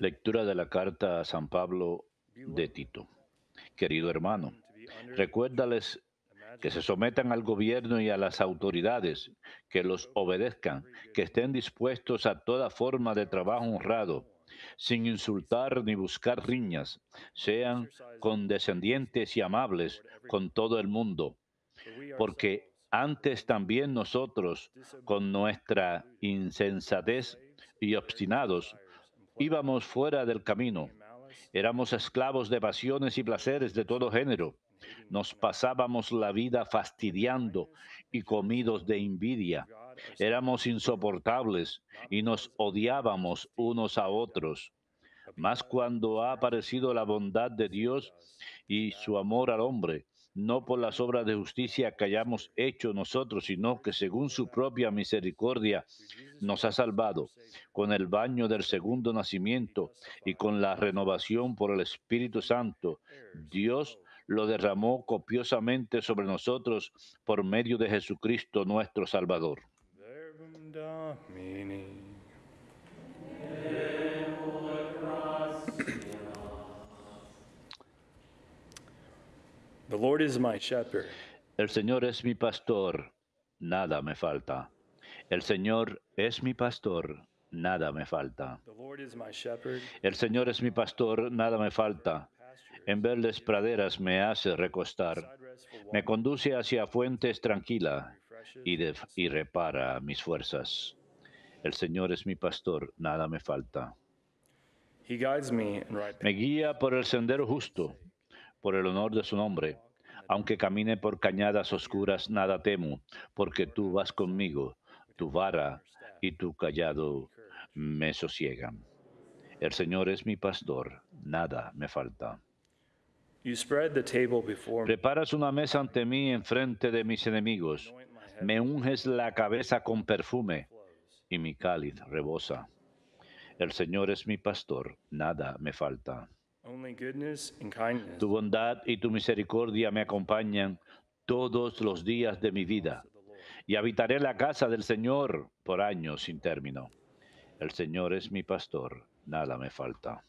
Lectura de la carta a San Pablo de Tito. Querido hermano, recuérdales que se sometan al gobierno y a las autoridades, que los obedezcan, que estén dispuestos a toda forma de trabajo honrado, sin insultar ni buscar riñas, sean condescendientes y amables con todo el mundo, porque antes también nosotros, con nuestra insensatez y obstinados, íbamos fuera del camino. Éramos esclavos de pasiones y placeres de todo género. Nos pasábamos la vida fastidiando y comidos de envidia. Éramos insoportables y nos odiábamos unos a otros. Mas cuando ha aparecido la bondad de Dios y su amor al hombre, no por las obras de justicia que hayamos hecho nosotros, sino que según su propia misericordia nos ha salvado con el baño del segundo nacimiento y con la renovación por el Espíritu Santo. Dios lo derramó copiosamente sobre nosotros por medio de Jesucristo nuestro Salvador. El Señor es mi pastor, nada me falta. El Señor es mi pastor, nada me falta. El Señor es mi pastor, nada me falta. En verdes praderas me hace recostar. Me conduce hacia fuentes tranquila y, y repara mis fuerzas. El Señor es mi pastor, nada me falta. Me guía por el sendero justo por el honor de su nombre. Aunque camine por cañadas oscuras, nada temo, porque tú vas conmigo, tu vara y tu callado me sosiegan. El Señor es mi pastor, nada me falta. Preparas una mesa ante mí en frente de mis enemigos. Me unges la cabeza con perfume y mi cáliz rebosa. El Señor es mi pastor, nada me falta. Tu bondad y tu misericordia me acompañan todos los días de mi vida y habitaré la casa del Señor por años sin término. El Señor es mi pastor, nada me falta.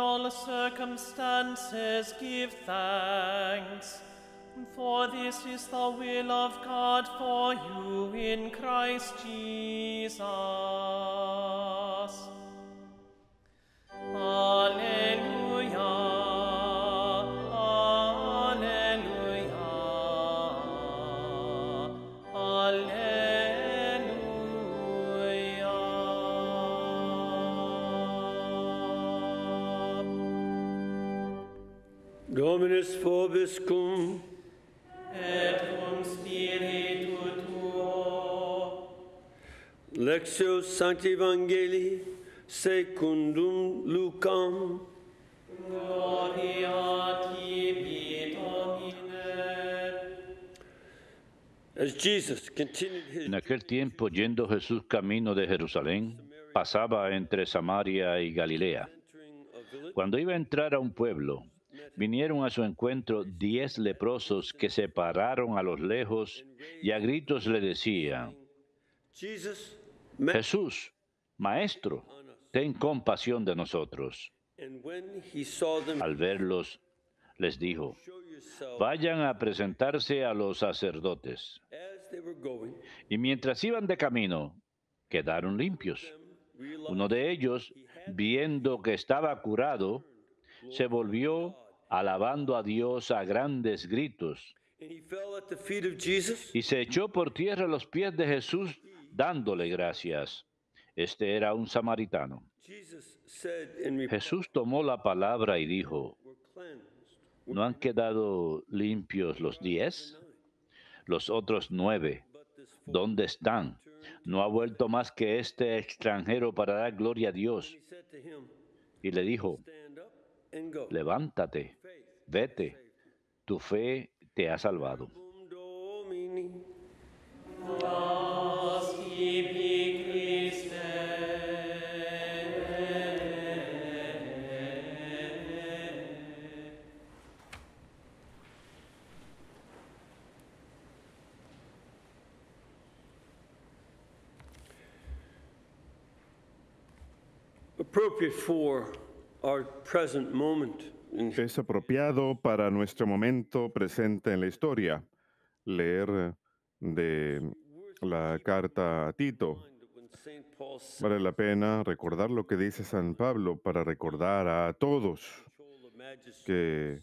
all circumstances give thanks, for this is the will of God for you in Christ Jesus. Lectio Sancti Evangelii secundum Gloria En aquel tiempo, yendo Jesús camino de Jerusalén, pasaba entre Samaria y Galilea. Cuando iba a entrar a un pueblo, vinieron a su encuentro diez leprosos que se pararon a los lejos y a gritos le decían, ¡Jesús! Jesús, Maestro, ten compasión de nosotros. Al verlos, les dijo, vayan a presentarse a los sacerdotes. Y mientras iban de camino, quedaron limpios. Uno de ellos, viendo que estaba curado, se volvió alabando a Dios a grandes gritos. Y se echó por tierra los pies de Jesús dándole gracias. Este era un samaritano. Jesús tomó la palabra y dijo, ¿no han quedado limpios los diez? Los otros nueve, ¿dónde están? No ha vuelto más que este extranjero para dar gloria a Dios. Y le dijo, levántate, vete, tu fe te ha salvado. Es apropiado para nuestro momento presente en la historia leer de la carta a Tito. Vale la pena recordar lo que dice San Pablo para recordar a todos que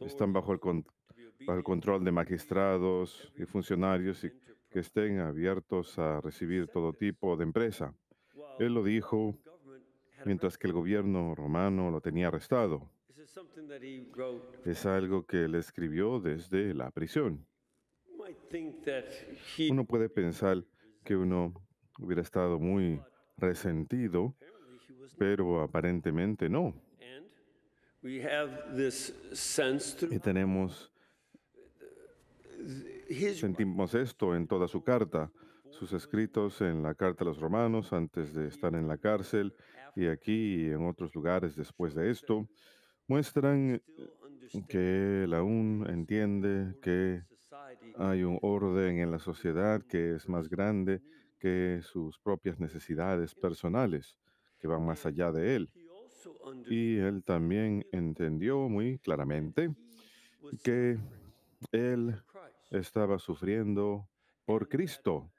están bajo el, control de magistrados y funcionarios y que estén abiertos a recibir todo tipo de empresa. Él lo dijo mientras que el gobierno romano lo tenía arrestado. Es algo que él escribió desde la prisión. Uno puede pensar que uno hubiera estado muy resentido, pero aparentemente no. Y tenemos, sentimos esto en toda su carta, sus escritos en la carta a los romanos antes de estar en la cárcel y aquí y en otros lugares después de esto, muestran eh, que él aún entiende que hay un orden en la sociedad que es más grande que sus propias necesidades personales, que van más allá de él. Y él también entendió muy claramente que él estaba sufriendo por Cristo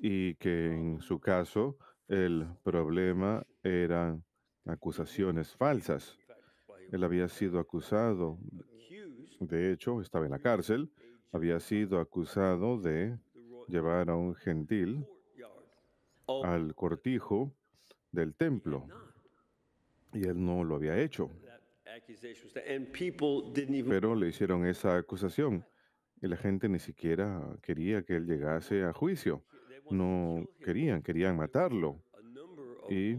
y que en su caso el problema eran acusaciones falsas. Él había sido acusado, de hecho, estaba en la cárcel, había sido acusado de llevar a un gentil al cortijo del templo y él no lo había hecho. Pero le hicieron esa acusación y la gente ni siquiera quería que él llegase a juicio no querían, querían matarlo. Y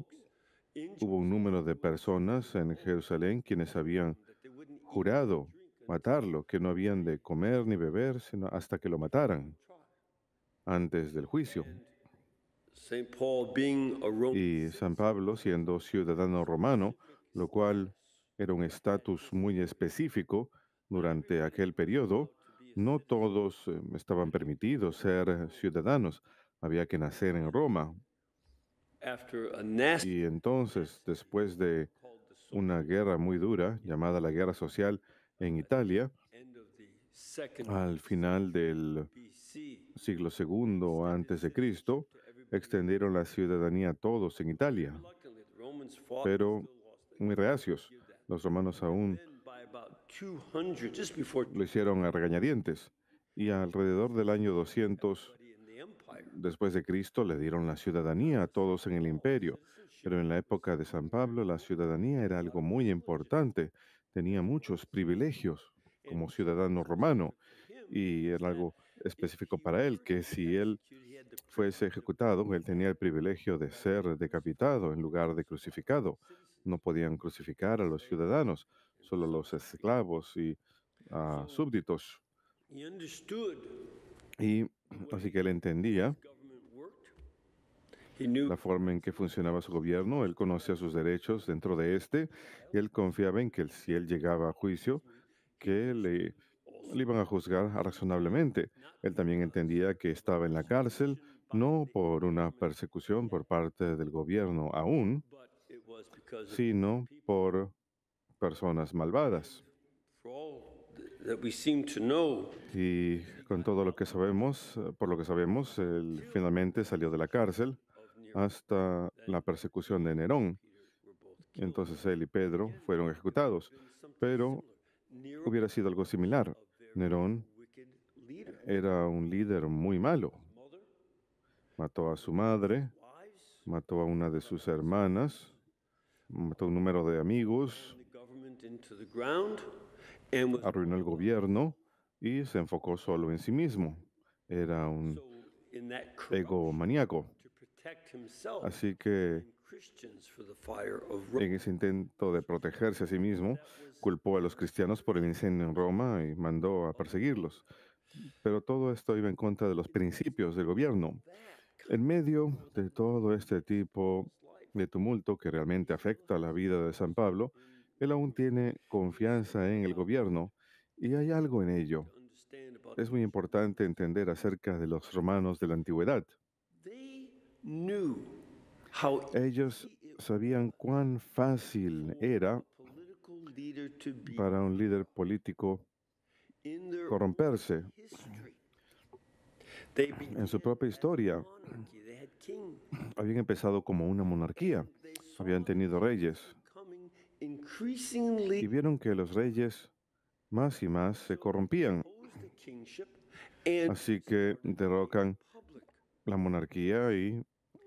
hubo un número de personas en Jerusalén quienes habían jurado matarlo, que no habían de comer ni beber sino hasta que lo mataran antes del juicio. Y San Pablo, siendo ciudadano romano, lo cual era un estatus muy específico durante aquel periodo, no todos eh, estaban permitidos ser ciudadanos había que nacer en Roma. Y entonces, después de una guerra muy dura, llamada la Guerra Social en Italia, al final del siglo II a.C., extendieron la ciudadanía a todos en Italia. Pero muy reacios, los romanos aún lo hicieron a regañadientes. Y alrededor del año 200 eh, después de Cristo le dieron la ciudadanía a todos en el imperio, pero en la época de San Pablo la ciudadanía era algo muy importante, tenía muchos privilegios como ciudadano romano y era algo específico para él, que si él fuese ejecutado, él tenía el privilegio de ser decapitado en lugar de crucificado. No podían crucificar a los ciudadanos, solo los esclavos y a ah, súbditos. Y Así que él entendía la forma en que funcionaba su gobierno, él conocía sus derechos dentro de este, y él confiaba en que si él llegaba a juicio, que le, le iban a juzgar razonablemente. Él también entendía que estaba en la cárcel, no por una persecución por parte del gobierno aún, sino por personas malvadas. Y con todo lo que sabemos, por lo que sabemos, él finalmente salió de la cárcel hasta la persecución de Nerón. Entonces él y Pedro fueron ejecutados, pero hubiera sido algo similar. Nerón era un líder muy malo. Mató a su madre, mató a una de sus hermanas, mató a un número de amigos Em, arruinó el gobierno y se enfocó solo en sí mismo. Era un ego maníaco. Así que en ese intento de protegerse a sí mismo, culpó a los cristianos por el incendio en Roma y mandó a perseguirlos. Pero todo esto iba en contra de los principios del gobierno. En medio de todo este tipo de tumulto que realmente afecta la vida de San Pablo, él aún tiene confianza en el gobierno y hay algo en ello. Es muy importante entender acerca de los romanos de la antigüedad. Ellos sabían cuán fácil era para un líder político corromperse en su propia historia. Habían empezado como una monarquía, habían tenido reyes, y vieron que los reyes más y más se corrompían. Así que derrocan la monarquía y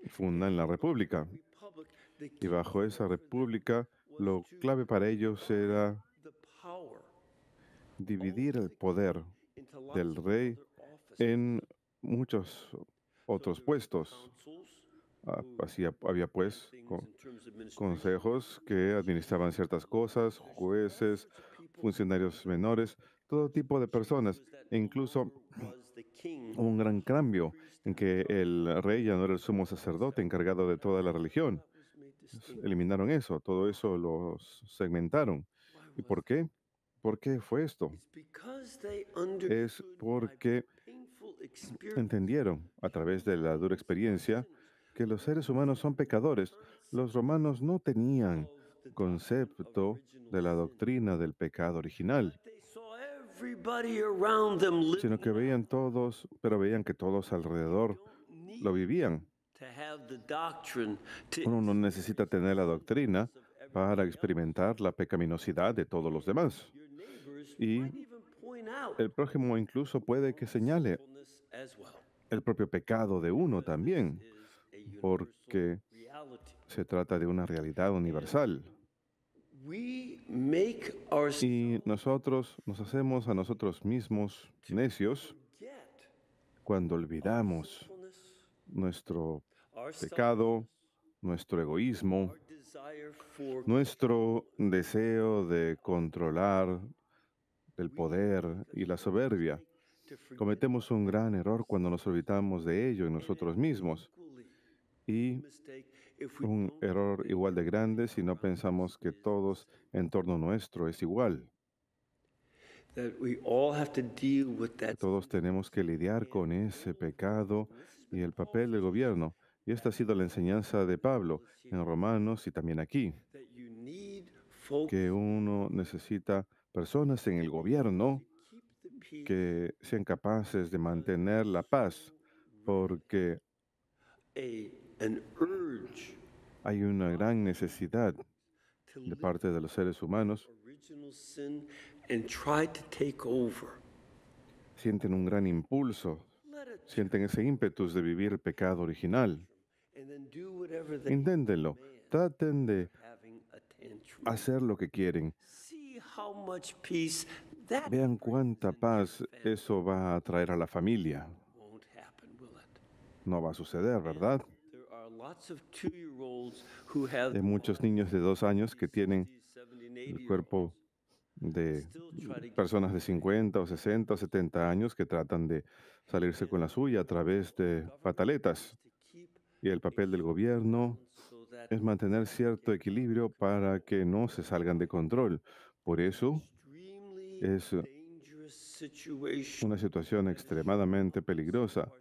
fundan la república. Y bajo esa república, lo clave para ellos era dividir el poder del rey en muchos otros puestos. Ah, pues, había pues consejos que administraban ciertas cosas, jueces, funcionarios menores, todo tipo de personas, e incluso un gran cambio en que el rey ya no era el sumo sacerdote encargado de toda la religión. Eliminaron eso, todo eso lo segmentaron. ¿Y por qué? ¿Por qué fue esto? Es porque entendieron a través de la dura experiencia que los seres humanos son pecadores. Los romanos no tenían concepto de la doctrina del pecado original, sino que veían todos, pero veían que todos alrededor lo vivían. Uno no necesita tener la doctrina para experimentar la pecaminosidad de todos los demás. Y el prójimo incluso puede que señale el propio pecado de uno también porque se trata de una realidad universal. Y nosotros nos hacemos a nosotros mismos necios cuando olvidamos nuestro pecado, nuestro egoísmo, nuestro deseo de controlar el poder y la soberbia. Cometemos un gran error cuando nos olvidamos de ello y nosotros mismos y un error igual de grande si no pensamos que todos en torno nuestro es igual. Todos tenemos que lidiar con ese pecado y el papel del gobierno. Y esta ha sido la enseñanza de Pablo en Romanos y también aquí, que uno necesita personas en el gobierno que sean capaces de mantener la paz, porque hay una gran necesidad de parte de los seres humanos. Sienten un gran impulso, sienten ese ímpetu de vivir el pecado original. Inténtenlo, traten de hacer lo que quieren. Vean cuánta paz eso va a traer a la familia. No va a suceder, ¿verdad? Hay muchos niños de dos años que tienen el cuerpo de personas de 50 o 60 o 70 años que tratan de salirse con la suya a través de pataletas. Y el papel del gobierno es mantener cierto equilibrio para que no se salgan de control. Por eso es una situación extremadamente peligrosa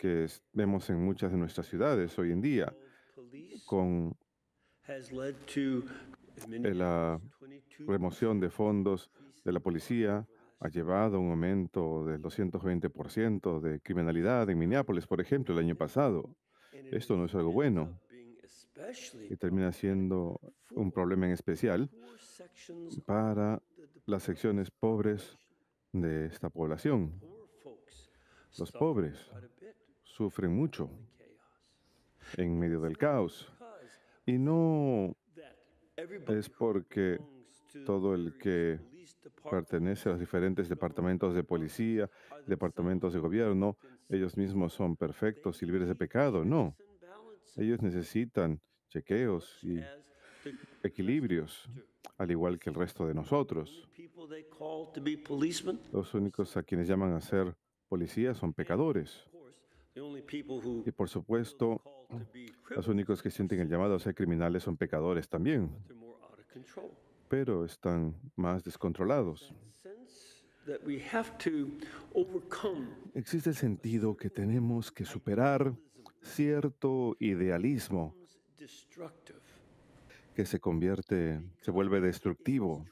que vemos en muchas de nuestras ciudades hoy en día, con la remoción de fondos de la policía ha llevado a un aumento del 220% de criminalidad en Minneapolis, por ejemplo, el año pasado. Esto no es algo bueno y termina siendo un problema en especial para las secciones pobres de esta población. Los pobres sufren mucho en medio del caos. Y no es porque todo el que pertenece a los diferentes departamentos de policía, departamentos de gobierno, ellos mismos son perfectos y libres de pecado. No, ellos necesitan chequeos y equilibrios, al igual que el resto de nosotros. Los únicos a quienes llaman a ser policías son pecadores. Y por supuesto, los únicos que sienten el llamado a ser criminales son pecadores también, pero están más descontrolados. Existe el sentido que tenemos que superar cierto idealismo que se convierte, se vuelve destructivo,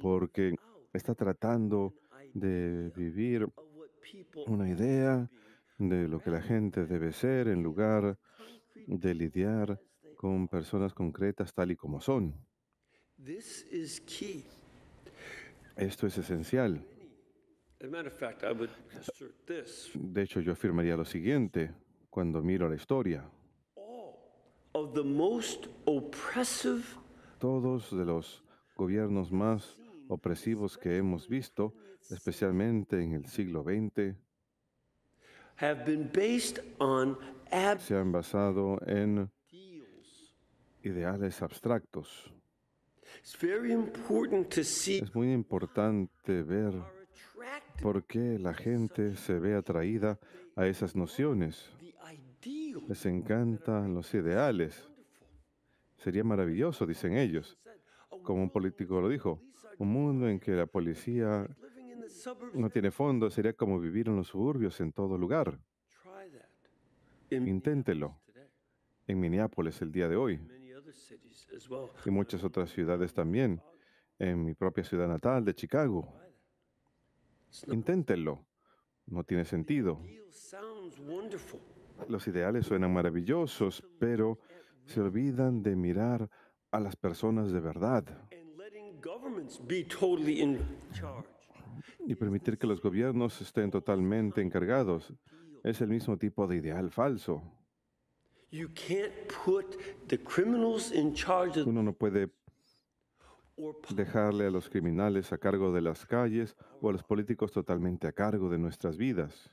porque está tratando de vivir una idea de lo que la gente debe ser en lugar de lidiar con personas concretas tal y como son. Esto es esencial. De hecho, yo afirmaría lo siguiente cuando miro la historia. Todos de los gobiernos más opresivos que hemos visto, especialmente en el siglo XX, se han basado en ideales abstractos. Es muy importante ver por qué la gente se ve atraída a esas nociones. Les encantan los ideales. Sería maravilloso, dicen ellos. Oh, Como un político lo dijo, un mundo en que la policía no tiene fondo, sería como vivir en los suburbios en todo lugar. Inténtelo en Minneapolis el día de hoy y muchas otras ciudades también, en mi propia ciudad natal de Chicago. Inténtelo, no tiene sentido. Los ideales suenan maravillosos, pero se olvidan de mirar a las personas de verdad y permitir que los gobiernos estén totalmente encargados. Es el mismo tipo de ideal falso. Uno no puede dejarle a los criminales a cargo de las calles o a los políticos totalmente a cargo de nuestras vidas.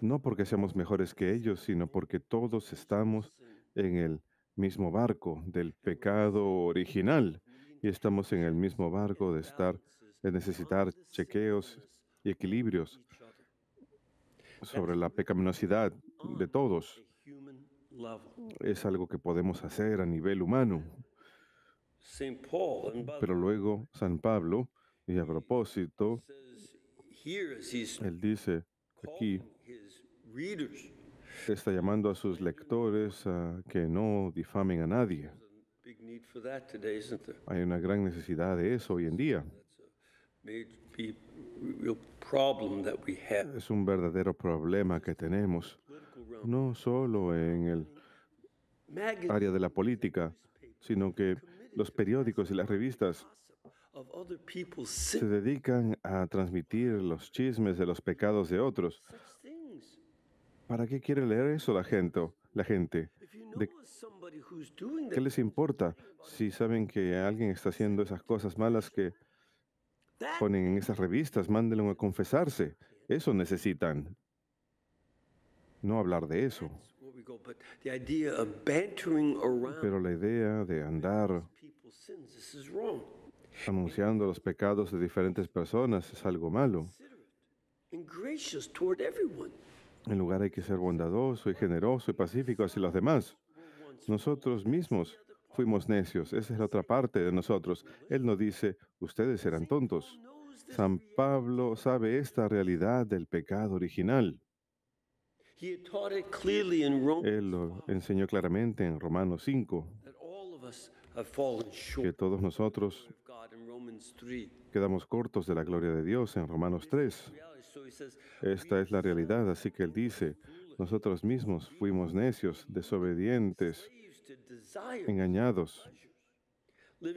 No porque seamos mejores que ellos, sino porque todos estamos en el mismo barco del pecado original y estamos en el mismo barco de estar, de necesitar chequeos y equilibrios sobre la pecaminosidad de todos. Es algo que podemos hacer a nivel humano. Pero luego San Pablo, y a propósito, él dice aquí, está llamando a sus lectores a que no difamen a nadie. Hay una gran necesidad de eso hoy en día. Es un verdadero problema que tenemos, no solo en el área de la política, sino que los periódicos y las revistas se dedican a transmitir los chismes de los pecados de otros. ¿Para qué quiere leer eso la gente? La gente? ¿Qué les importa si saben que alguien está haciendo esas cosas malas que ponen en esas revistas? Mándenlo a confesarse. Eso necesitan. No hablar de eso. Pero la idea de andar anunciando los pecados de diferentes personas es algo malo. En lugar hay que ser bondadoso y generoso y pacífico hacia los demás. Nosotros mismos fuimos necios. Esa es la otra parte de nosotros. Él nos dice, ustedes serán tontos. San Pablo sabe esta realidad del pecado original. Él lo enseñó claramente en Romanos 5, que todos nosotros quedamos cortos de la gloria de Dios en Romanos 3. Esta es la realidad, así que él dice, nosotros mismos fuimos necios, desobedientes, engañados,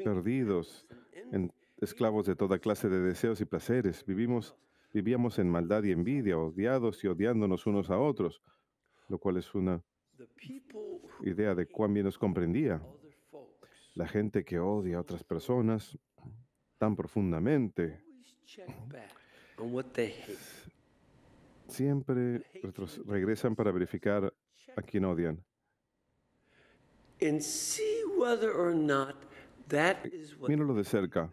perdidos, esclavos de toda clase de deseos y placeres. Vivimos, vivíamos en maldad y envidia, odiados y odiándonos unos a otros, lo cual es una idea de cuán bien nos comprendía. La gente que odia a otras personas tan profundamente Siempre regresan para verificar a quién odian. Mírenlo de cerca.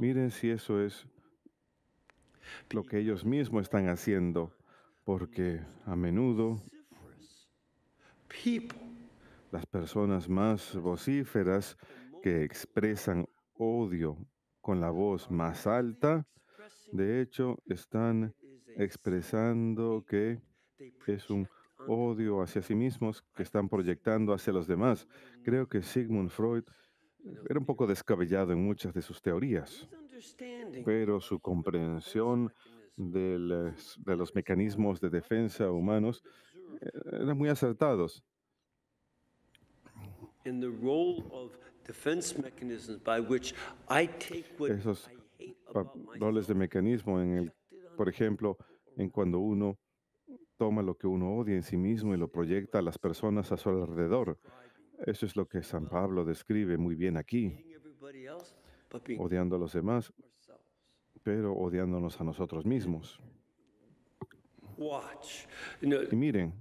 Miren si eso es lo que ellos mismos están haciendo, porque a menudo las personas más vocíferas que expresan odio con la voz más alta de hecho, están expresando que es un odio hacia sí mismos que están proyectando hacia los demás. Creo que Sigmund Freud era un poco descabellado en muchas de sus teorías, pero su comprensión de los, mecanismos de defensa humanos eh, eran muy acertados roles de mecanismo, en el, por ejemplo, en cuando uno toma lo que uno odia en sí mismo y lo proyecta a las personas a su alrededor. Eso es lo que San Pablo describe muy bien aquí, odiando a los demás, pero odiándonos a nosotros mismos. Y miren,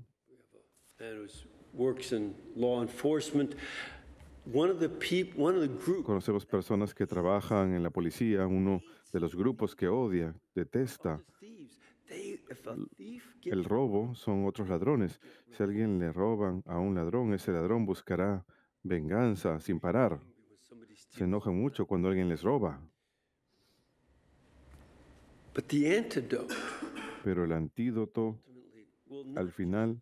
conocemos personas que trabajan en la policía, uno de los grupos que odia, detesta. Uh, el robo son otros ladrones. Si alguien le roban a un ladrón, ese ladrón buscará venganza sin parar. Se enoja mucho cuando alguien les roba. Pero el antídoto al final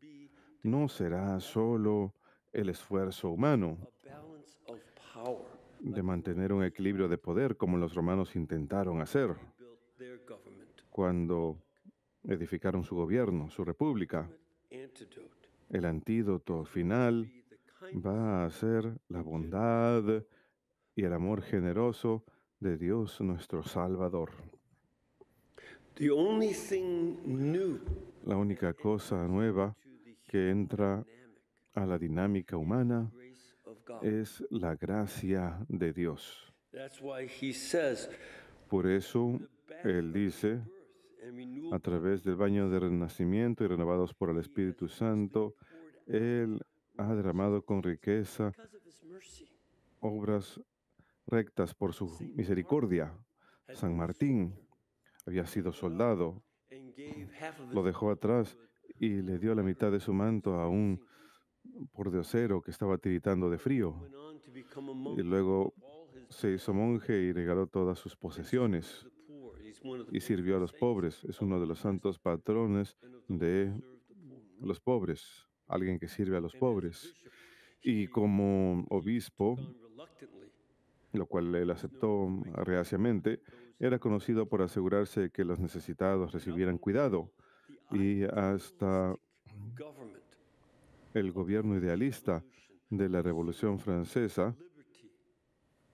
no será solo el esfuerzo humano, de mantener un equilibrio de poder como los romanos intentaron hacer cuando edificaron su gobierno, su república. El antídoto final va a ser la bondad y el amor generoso de Dios nuestro Salvador. La única cosa nueva que entra a la dinámica humana es la gracia de Dios. Por eso Él dice, a través del baño de renacimiento y renovados por el Espíritu Santo, Él ha derramado con riqueza obras rectas por su misericordia. San Martín había sido soldado, lo dejó atrás y le dio la mitad de su manto a un por de acero que estaba tiritando de frío. Y luego se hizo monje y regaló todas sus posesiones y sirvió a los pobres. Es uno de los santos patrones de los pobres, alguien que sirve a los pobres. Y como obispo, lo cual él aceptó reaciamente, era conocido por asegurarse que los necesitados recibieran cuidado y hasta el gobierno idealista de la Revolución Francesa,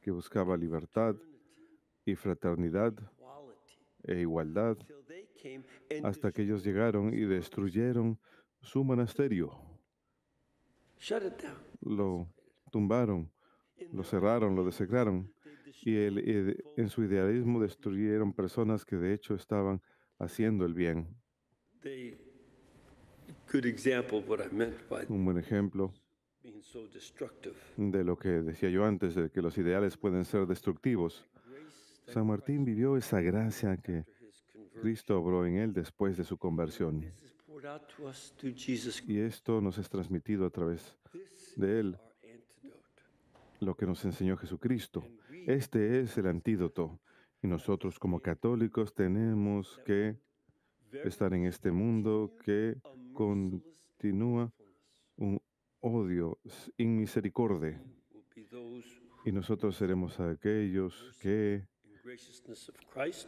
que buscaba libertad y fraternidad e igualdad, hasta que ellos llegaron y destruyeron su monasterio. Lo tumbaron, lo cerraron, lo desecraron y en su idealismo destruyeron personas que de hecho estaban haciendo el bien. Un buen ejemplo de lo que decía yo antes, de que los ideales pueden ser destructivos. San Martín vivió esa gracia que Cristo obró en él después de su conversión. Y esto nos es transmitido a través de él, lo que nos enseñó Jesucristo. Este es el antídoto. Y nosotros como católicos tenemos que estar en este mundo que continúa un odio inmisericorde. Y nosotros seremos aquellos que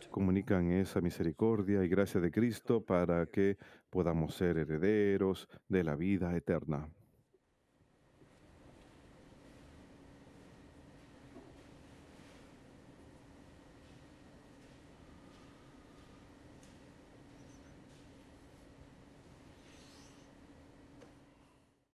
comunican esa misericordia y gracia de Cristo para que podamos ser herederos de la vida eterna.